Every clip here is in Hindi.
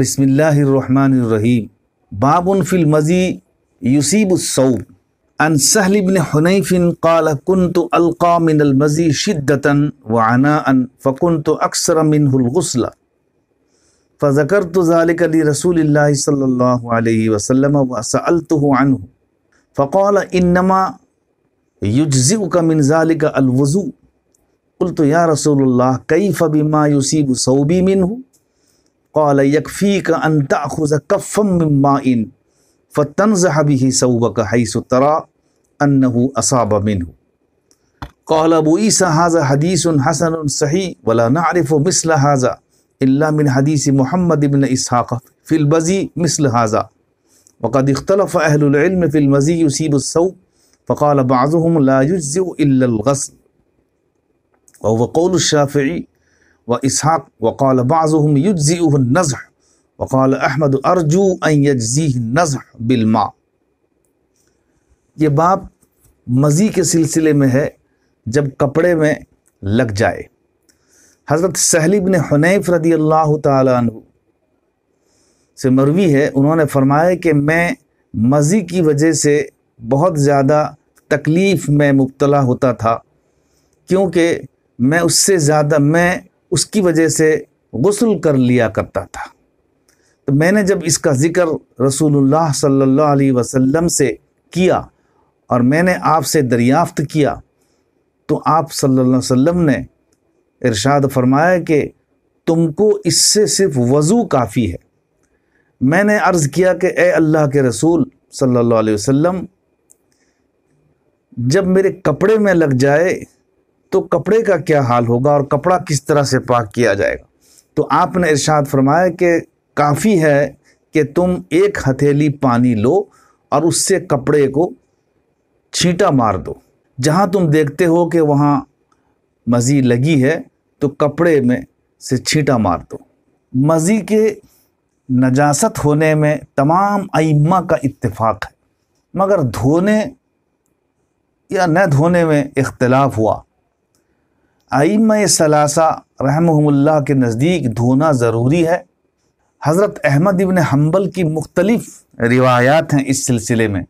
बसमीम बाबन फिल मज़ी यूसीबसऊब अन सहलिबन हनैफिन काल कन तो अलका मिनलमज़ी शिद्दतन व अना अन फ़कुन तो अक्सर मिनगसला फ़ज़कर तो ज़ालिक रसूल सल्ला वसलम वसअलतन फ़ौल इनमा युजज़ कमिन मिन ज़ालिक अलवज़ू कुल तो या रसूल कई फ़बिमा युसीब सऊबी मिन हूँ قال يكفيك أن تأخذ كفا من ماء فتنزح به ثوبك حيث ترى أنه أصاب منه قال أبو عيسى هذا حديث حسن صحيح ولا نعرف مثل هذا إلا من حديث محمد بن إسحاق في البزي مثل هذا وقد اختلف أهل العلم في المزي يصيب الثوب فقال بعضهم لا يجزئ إلا الغسل وهو قول الشافعي व इसहाक वक़ाल बाज़ुम युजी नज़ वक़ाल अहमद अर्जू यजी नज़ बिलमा ये बाप मज़ी के सिलसिले में है जब कपड़े में लग जाए हज़रत सहलिब ने हनैफ रदी अल्लाह तु से मरवी है उन्होंने फरमाया कि मैं मज़ी की वजह से बहुत ज़्यादा तकलीफ़ में मुबतला होता था क्योंकि मैं उससे ज़्यादा मैं उसकी वजह से गसल कर लिया करता था तो मैंने जब इसका ज़िक्र रसूलुल्लाह सल्लल्लाहु अलैहि वसल्लम से किया और मैंने आपसे दरियाफ्त किया तो आप सल्लल्लाहु अलैहि वसल्लम ने इरशाद फरमाया कि तुमको इससे सिर्फ वज़ू काफ़ी है मैंने अर्ज़ किया कि ए अल्लाह के रसूल सल्लल्लाहु अलैहि वसल्लम जब मेरे कपड़े में लग जाए तो कपड़े का क्या हाल होगा और कपड़ा किस तरह से पाक किया जाएगा तो आपने इरशाद फरमाया कि काफ़ी है कि तुम एक हथेली पानी लो और उससे कपड़े को छींटा मार दो जहाँ तुम देखते हो कि वहाँ मज़ी लगी है तो कपड़े में से छींटा मार दो मज़ी के नजासत होने में तमाम अइम्मा का इत्तेफाक है मगर धोने या न धोने में इख्तलाफ हुआ आइम सलासा रहमहुल्ला के नज़दीक धोना ज़रूरी है हज़रत अहमद इबन हम्बल की मुख्तलफ़ रिवायात हैं इस सिलसिले में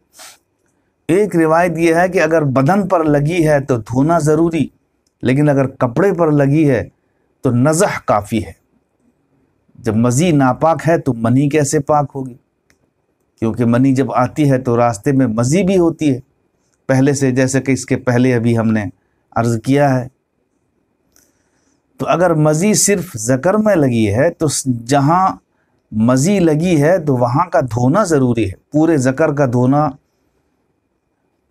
एक रिवायत यह है कि अगर बदन पर लगी है तो धोना ज़रूरी लेकिन अगर कपड़े पर लगी है तो नज़ह काफ़ी है जब मज़ी नापाक है तो मनी कैसे पाक होगी क्योंकि मनी जब आती है तो रास्ते में मज़ी भी होती है पहले से जैसे कि इसके पहले अभी हमने अर्ज़ किया है तो अगर मज़ी सिर्फ ज़कर में लगी है तो जहाँ मज़ी लगी है तो वहाँ का धोना ज़रूरी है पूरे ज़कर का धोना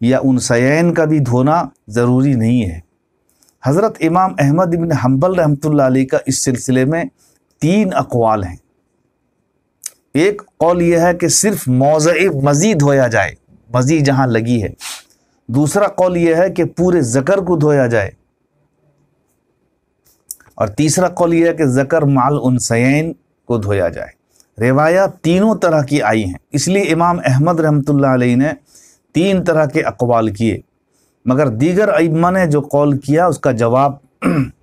या उन सयन का भी धोना ज़रूरी नहीं है हज़रत इमाम अहमद इबन हम्बल रहमत का इस सिलसिले में तीन अकवाल हैं एक कौल यह है कि सिर्फ मौज़ मज़ी धोया जाए मज़ी जहाँ लगी है दूसरा कौल यह है कि पूरे ज़कर को धोया जाए और तीसरा कौल यह है कि ज़कर माल उनसैन को धोया जाए रिवाया तीनों तरह की आई हैं इसलिए इमाम अहमद रहमतुल्लाह अलैह ने तीन तरह के अकवाल किए मगर दीगर अइमा ने जो कौल किया उसका जवाब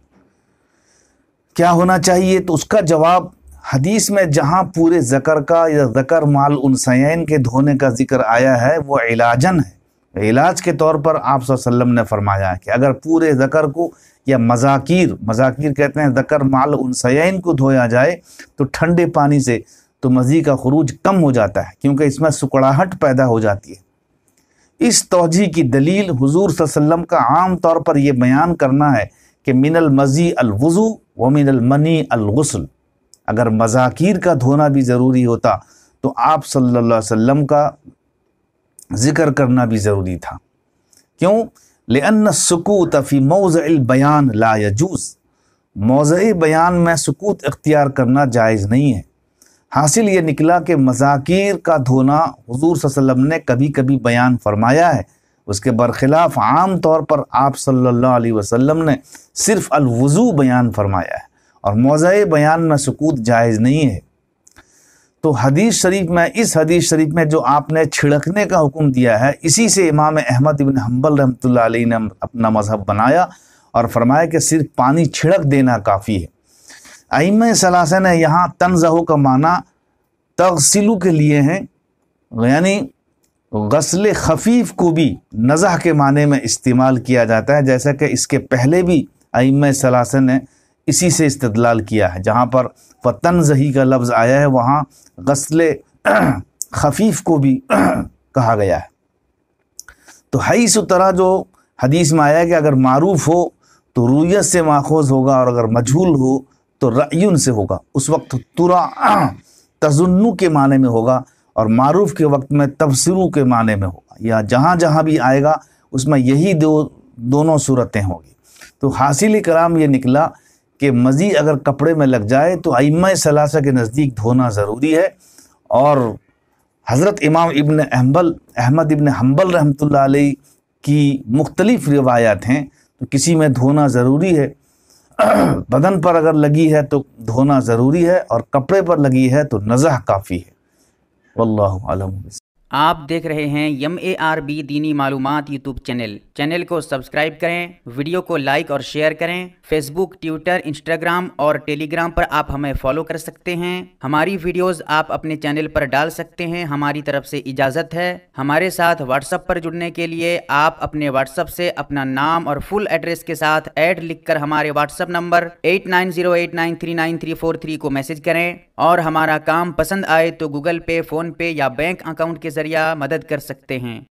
क्या होना चाहिए तो उसका जवाब हदीस में जहाँ पूरे ज़कर का या ज़कर माल उनसैन के धोने का जिक्र आया है वो इलाजन है इलाज के तौर पर आप सल्लम ने फरमाया कि अगर पूरे ज़कर को या मजाकिर मजाकिर कहते हैं ज़कर माल सयान को धोया जाए तो ठंडे पानी से तो मज़ी का खरूज कम हो जाता है क्योंकि इसमें सुकड़ाहट पैदा हो जाती है इस तोजी की दलील हुजूर सल्लम का आम तौर पर यह बयान करना है कि मिनल मज़ी अलवज़ू व मिनल मनी अलगसल अगर मजाकिर का धोना भी ज़रूरी होता तो आप सल्लल्लाहु अलैहि वसल्लम का ज़िक्र करना भी ज़रूरी था क्यों लेन सकूत फ़ी मौज़ बयान ला यजूज़ मौज़ बयान में सकूत इख्तियार करना जायज़ नहीं है हासिल ये निकला कि मजाकिर का धोना हजूर वसम ने कभी कभी बयान फरमाया है उसके बरखिलाफ़ आम तौर पर आप सल्लल्लाहु अलैहि वसल्लम ने सिर्फ़ अलवज़ू बयान फरमाया है और मौज़ बयान में सकूत जायज़ नहीं है तो हदीस शरीफ में इस हदीस शरीफ में जो आपने छिड़कने का हुक्म दिया है इसी से इमाम अहमद इबन हम्बल रहमत ने अपना मज़हब बनाया और फरमाया कि सिर्फ पानी छिड़क देना काफ़ी है आइम सलासा ने यहाँ तनजह का माना तगसिलू के लिए हैं यानी गसल खफीफ को भी नज़ह के माने में इस्तेमाल किया जाता है जैसा कि इसके पहले भी आइम सलासन ने इसी से इस्तलाल किया है जहाँ पर वतनजही का लफ्ज़ आया है वहाँ गसल खफीफ को भी कहा गया है तो इस तरह जो हदीस में आया कि अगर मारूफ हो तो रूयत से माखोज होगा और अगर मजहूल हो तो रयुन से होगा उस वक्त तुरा तजुन्नु के माने में होगा और मरूफ़ के वक्त में तबसरु के माने में होगा या जहाँ जहाँ भी आएगा उसमें यही दो दोनों सूरतें होंगी तो हासिल कराम ये निकला कि मज़ीद अगर कपड़े में लग जाए तो आइम सलासा के नज़दीक धोना ज़रूरी है और हज़रत इमाम इबन अहम्बल अहमद इबन हम्बल रहमत अलैह की मुख्तलिफ़ रिवायात हैं तो किसी में धोना ज़रूरी है बदन पर अगर लगी है तो धोना ज़रूरी है और कपड़े पर लगी है तो नज़ह काफ़ी है वल्लम आप देख रहे हैं यम ए आर बी दीनी मालूम यूट्यूब चैनल चैनल को सब्सक्राइब करें वीडियो को लाइक और शेयर करें फेसबुक ट्विटर इंस्टाग्राम और टेलीग्राम पर आप हमें फॉलो कर सकते हैं हमारी वीडियोस आप अपने चैनल पर डाल सकते हैं हमारी तरफ से इजाज़त है हमारे साथ व्हाट्सएप पर जुड़ने के लिए आप अपने व्हाट्सएप से अपना नाम और फुल एड्रेस के साथ ऐड लिखकर हमारे व्हाट्सएप नंबर एट को मैसेज करें और हमारा काम पसंद आए तो गूगल पे फ़ोन पे या बैंक अकाउंट के जरिए मदद कर सकते हैं